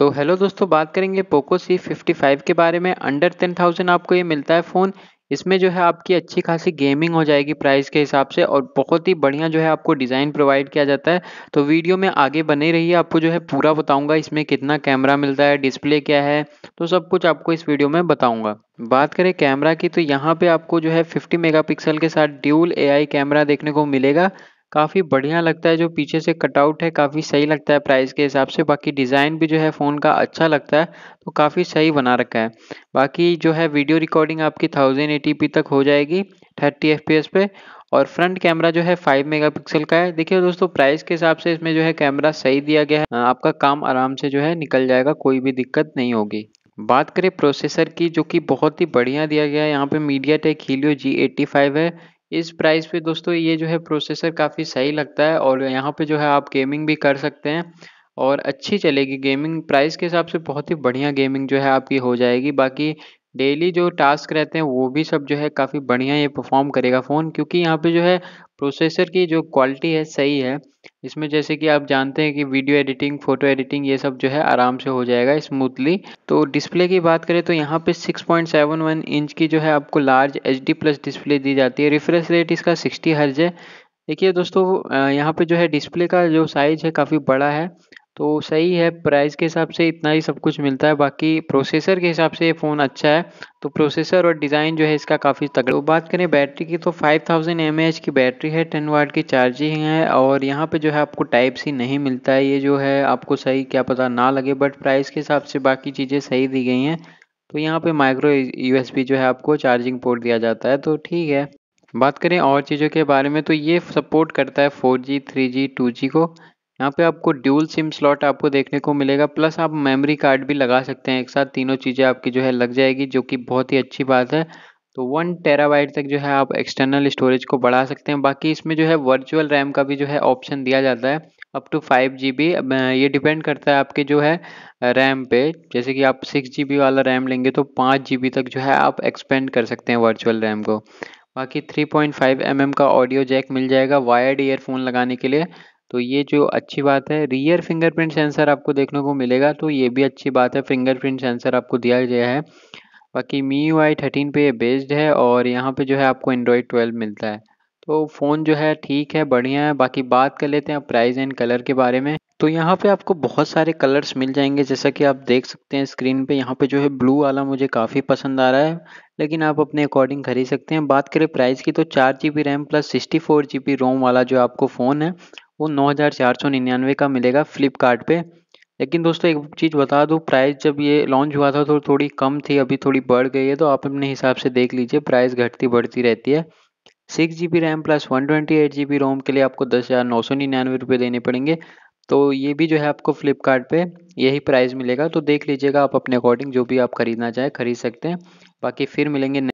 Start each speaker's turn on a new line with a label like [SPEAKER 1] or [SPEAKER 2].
[SPEAKER 1] तो हेलो दोस्तों बात करेंगे पोको सी फिफ्टी फाइव के बारे में अंडर टेन थाउजेंड आपको ये मिलता है फ़ोन इसमें जो है आपकी अच्छी खासी गेमिंग हो जाएगी प्राइस के हिसाब से और बहुत ही बढ़िया जो है आपको डिज़ाइन प्रोवाइड किया जाता है तो वीडियो में आगे बने रहिए आपको जो है पूरा बताऊंगा इसमें कितना कैमरा मिलता है डिस्प्ले क्या है तो सब कुछ आपको इस वीडियो में बताऊंगा बात करें कैमरा की तो यहाँ पे आपको जो है फिफ्टी मेगा के साथ ड्यूल ए कैमरा देखने को मिलेगा काफ़ी बढ़िया लगता है जो पीछे से कटआउट है काफ़ी सही लगता है प्राइस के हिसाब से बाकी डिज़ाइन भी जो है फ़ोन का अच्छा लगता है तो काफ़ी सही बना रखा है बाकी जो है वीडियो रिकॉर्डिंग आपकी थाउजेंड तक हो जाएगी थर्टी एफ पे और फ्रंट कैमरा जो है फाइव मेगापिक्सल का है देखिए दोस्तों प्राइस के हिसाब से इसमें जो है कैमरा सही दिया गया है आपका काम आराम से जो है निकल जाएगा कोई भी दिक्कत नहीं होगी बात करें प्रोसेसर की जो कि बहुत ही बढ़िया दिया गया है यहाँ पे मीडिया टेक हीलियो जी है इस प्राइस पे दोस्तों ये जो है प्रोसेसर काफ़ी सही लगता है और यहाँ पे जो है आप गेमिंग भी कर सकते हैं और अच्छी चलेगी गेमिंग प्राइस के हिसाब से बहुत ही बढ़िया गेमिंग जो है आपकी हो जाएगी बाकी डेली जो टास्क रहते हैं वो भी सब जो है काफ़ी बढ़िया ये परफॉर्म करेगा फ़ोन क्योंकि यहाँ पे जो है प्रोसेसर की जो क्वालिटी है सही है इसमें जैसे कि आप जानते हैं कि वीडियो एडिटिंग फोटो एडिटिंग ये सब जो है आराम से हो जाएगा स्मूथली तो डिस्प्ले की बात करें तो यहाँ पे 6.71 इंच की जो है आपको large H D plus display दी जाती है रिफ्रेश रेट इसका 60 हर्ज है देखिए दोस्तों यहाँ पे जो है डिस्प्ले का जो साइज़ है काफ़ी बड़ा है तो सही है प्राइस के हिसाब से इतना ही सब कुछ मिलता है बाकी प्रोसेसर के हिसाब से ये फ़ोन अच्छा है तो प्रोसेसर और डिज़ाइन जो है इसका काफ़ी तगड़ा तो बात करें बैटरी की तो 5000 थाउजेंड की बैटरी है 10 वाट की चार्जिंग है और यहाँ पे जो है आपको टाइप सी नहीं मिलता है ये जो है आपको सही क्या पता ना लगे बट प्राइस के हिसाब से बाकी चीज़ें सही दी गई हैं तो यहाँ पर माइक्रो यू जो है आपको चार्जिंग पोर्ट दिया जाता है तो ठीक है बात करें और चीज़ों के बारे में तो ये सपोर्ट करता है फोर जी को यहाँ पे आपको ड्यूल सिम स्लॉट आपको देखने को मिलेगा प्लस आप मेमोरी कार्ड भी लगा सकते हैं एक साथ तीनों चीज़ें आपकी जो है लग जाएगी जो कि बहुत ही अच्छी बात है तो वन टेराबाइट तक जो है आप एक्सटर्नल स्टोरेज को बढ़ा सकते हैं बाकी इसमें जो है वर्चुअल रैम का भी जो है ऑप्शन दिया जाता है up to five G B ये डिपेंड करता है आपके जो है रैम पे जैसे कि आप सिक्स जी बी वाला रैम लेंगे तो पाँच जी बी तक जो है आप एक्सपेंड कर सकते हैं वर्चुअल रैम को बाकी three point five M M का ऑडियो जैक मिल जाएगा वायर्ड ईयरफोन लगाने के लिए तो ये जो अच्छी बात है रियर फिंगरप्रिंट सेंसर आपको देखने को मिलेगा तो ये भी अच्छी बात है फिंगरप्रिंट सेंसर आपको दिया गया है बाकी मी यू आई थर्टीन पे बेस्ड है और यहाँ पे जो है आपको एंड्रॉयड ट्वेल्व मिलता है तो फ़ोन जो है ठीक है बढ़िया है बाकी बात कर लेते हैं प्राइस एंड कलर के बारे में तो यहाँ पे आपको बहुत सारे कलर्स मिल जाएंगे जैसा कि आप देख सकते हैं स्क्रीन पे यहाँ पे जो है ब्लू वाला मुझे काफ़ी पसंद आ रहा है लेकिन आप अपने अकॉर्डिंग खरीद सकते हैं बात करें प्राइस की तो चार G B RAM plus sixty four G B ROM वाला जो आपको फ़ोन है वो नौ हज़ार चार सौ निन्यानवे का मिलेगा फ्लिपकार्ट पे लेकिन दोस्तों एक चीज़ बता दूँ प्राइस जब ये लॉन्च हुआ था तो थोड़ी कम थी अभी थोड़ी बढ़ गई है तो आप अपने हिसाब से देख लीजिए प्राइस घटती बढ़ती रहती है six G B RAM plus one twenty eight G B ROM के लिए आपको दस हज़ार नौ सौ निन्यानवे रुपये देने पड़ेंगे तो ये भी जो है आपको फ्लिपकार्ट पे यही प्राइस मिलेगा तो देख लीजिएगा आप अपने अकॉर्डिंग जो भी आप खरीदना चाहें खरीद सकते हैं बाकी फिर मिलेंगे